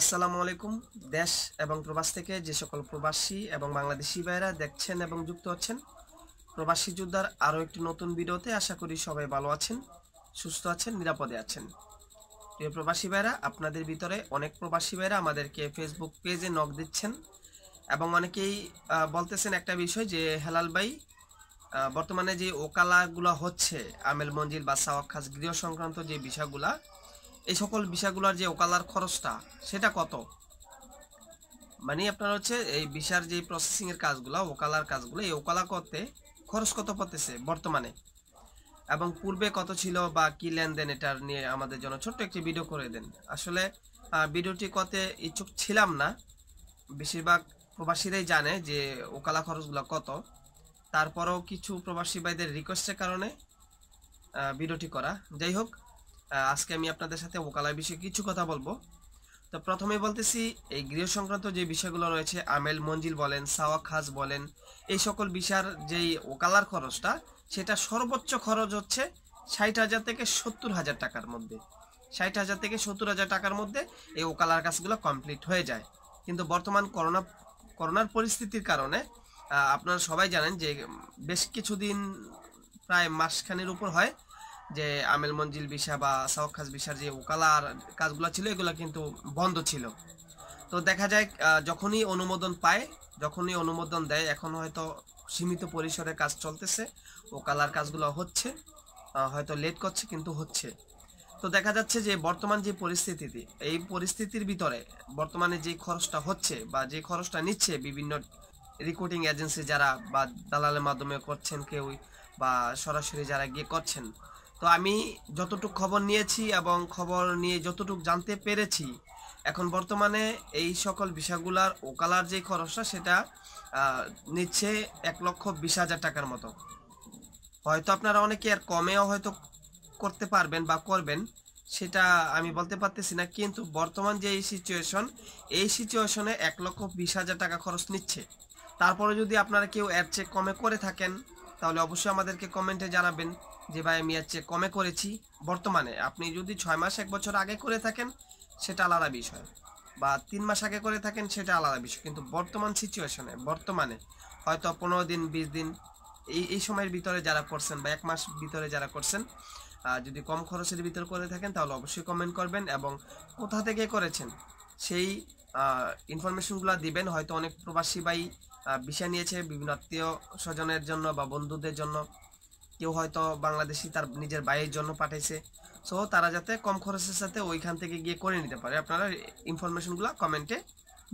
আসসালামু আলাইকুম দেশ এবং প্রবাস থেকে যে সকল প্রবাসী এবং বাংলাদেশি ভাইরা দেখছেন এবং যুক্ত হচ্ছেন প্রবাসী যোদ্ধার আরও একটি নতুন ভিডিওতে আশা করি সবাই ভালো আছেন সুস্থ আছেন নিরাপদে আছেন প্রিয় প্রবাসী ভাইরা আপনাদের ভিতরে অনেক প্রবাসী ভাইরা আমাদেরকে ফেসবুক পেজে নখ দিচ্ছেন এবং অনেকেই বলতেছেন একটা বিষয় যে হেলাল ভাই বর্তমানে যে ওকালাগুলো হচ্ছে আমেল মঞ্জিল বা সাওয়াক্ষাস গৃহ সংক্রান্ত যে বিষয়গুলা এই সকল বিষয়গুলোর যে ওকালার খরচটা সেটা কত মানে আপনার হচ্ছে এই বিষার যে প্রসেসিং এর কাজগুলো ওকালার কাজগুলো এই ওকালা করতে খরচ কত পড়তেছে বর্তমানে এবং পূর্বে কত ছিল বা কি লেনদেন এটার নিয়ে আমাদের জন্য ছোট্ট একটি ভিডিও করে দেন আসলে ভিডিওটি করতে ইচ্ছুক ছিলাম না বেশিরভাগ প্রবাসীরাই জানে যে ওকালা খরচগুলো কত তারপরেও কিছু প্রবাসী ভাইদের রিকোয়েস্টের কারণে ভিডিওটি করা যাই হোক আজকে আমি আপনাদের সাথে ওকালার বিষয়ে কিছু কথা বলবো তো প্রথমে বলতেছি এই গৃহ সংক্রান্ত যে বিষয়গুলো রয়েছে আমেল মঞ্জিল বলেন সাওয়া খাস বলেন এই সকল বিষয়ের যেই ওকালার খরচটা সেটা সর্বোচ্চ খরচ হচ্ছে ষাট হাজার থেকে সত্তর হাজার টাকার মধ্যে ষাট হাজার থেকে সত্তর হাজার টাকার মধ্যে এই ওকালার কাজগুলো কমপ্লিট হয়ে যায় কিন্তু বর্তমান করোনা করোনার পরিস্থিতির কারণে আপনারা সবাই জানেন যে বেশ কিছুদিন প্রায় মাসখানের উপর হয় যে আমেল মঞ্জিল বিষা বা খাস বিষার যে ওকালার কাজগুলো ছিল এগুলো কিন্তু বন্ধ ছিল তো দেখা যায় যখনই অনুমোদন পায় যখনই অনুমোদন দেয় এখন হয়তো সীমিত পরিসরে কাজ চলতেছে ওকালার কাজগুলো হচ্ছে হয়তো লেট করছে কিন্তু হচ্ছে তো দেখা যাচ্ছে যে বর্তমান যে পরিস্থিতিতে এই পরিস্থিতির ভিতরে বর্তমানে যে খরচটা হচ্ছে বা যে খরচটা নিচ্ছে বিভিন্ন রিক্রুটিং এজেন্সি যারা বা দালালের মাধ্যমে করছেন কেউ বা সরাসরি যারা গিয়ে করছেন তো আমি যতটুক খবর নিয়েছি এবং খবর নিয়ে যতটুক জানতে পেরেছি এখন বর্তমানে এই সকল ভিসাগুলার ওকালার যে খরচটা সেটা নিচ্ছে এক লক্ষ বিশ হাজার টাকার মতো হয়তো আপনারা অনেকে আর কমেও হয়তো করতে পারবেন বা করবেন সেটা আমি বলতে পারতেছি না কিন্তু বর্তমান যে এই সিচুয়েশন এই সিচুয়েশনে এক লক্ষ বিশ হাজার টাকা খরচ নিচ্ছে তারপরে যদি আপনারা কেউ অ্যাপ চেক কমে করে থাকেন তাহলে অবশ্যই আমাদেরকে কমেন্টে জানাবেন যে ভাই আমি এর চেয়ে কমে করেছি বর্তমানে আপনি যদি ছয় মাস এক বছর আগে করে থাকেন সেটা আলাদা বিষয় বা তিন মাস আগে করে থাকেন সেটা আলাদা বিষয় কিন্তু বর্তমান সিচুয়েশনে বর্তমানে হয়তো পনেরো দিন বিশ দিন এই এই সময়ের ভিতরে যারা করছেন বা এক মাস ভিতরে যারা করছেন যদি কম খরচের ভিতরে করে থাকেন তাহলে অবশ্যই কমেন্ট করবেন এবং কোথা থেকে করেছেন সেই ইনফরমেশনগুলো দিবেন হয়তো অনেক প্রবাসী ভাই বিষয় নিয়েছে বিভিন্ন আত্মীয় স্বজনের জন্য বা বন্ধুদের জন্য কেউ হয়তো বাংলাদেশি তার নিজের বাইয়ের জন্য পাঠাইছে সো তারা যাতে কম খরচের সাথে ওইখান থেকে গিয়ে করে নিতে পারে আপনারা ইনফরমেশনগুলো কমেন্টে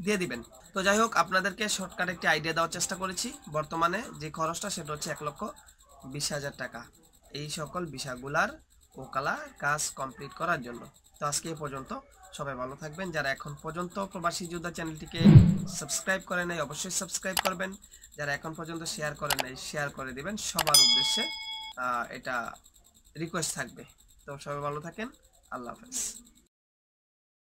দিয়ে দিবেন তো যাই হোক আপনাদেরকে শর্টকাট একটি আইডিয়া দেওয়ার চেষ্টা করেছি বর্তমানে যে খরচটা সেটা হচ্ছে এক লক্ষ বিশ হাজার টাকা এই সকল বিষাগুলার ওকালা কাজ কমপ্লিট করার জন্য তো আজকে এ পর্যন্ত সবাই ভালো থাকবেন যারা এখন পর্যন্ত প্রবাসী যোদ্ধা চ্যানেলটিকে সাবস্ক্রাইব করে নাই অবশ্যই সাবস্ক্রাইব করবেন যারা এখন পর্যন্ত শেয়ার করে নাই শেয়ার করে দিবেন সবার উদ্দেশ্যে এটা রিকোয়েস্ট থাকবে তো সবাই ভালো থাকেন আল্লাহ হাফেজ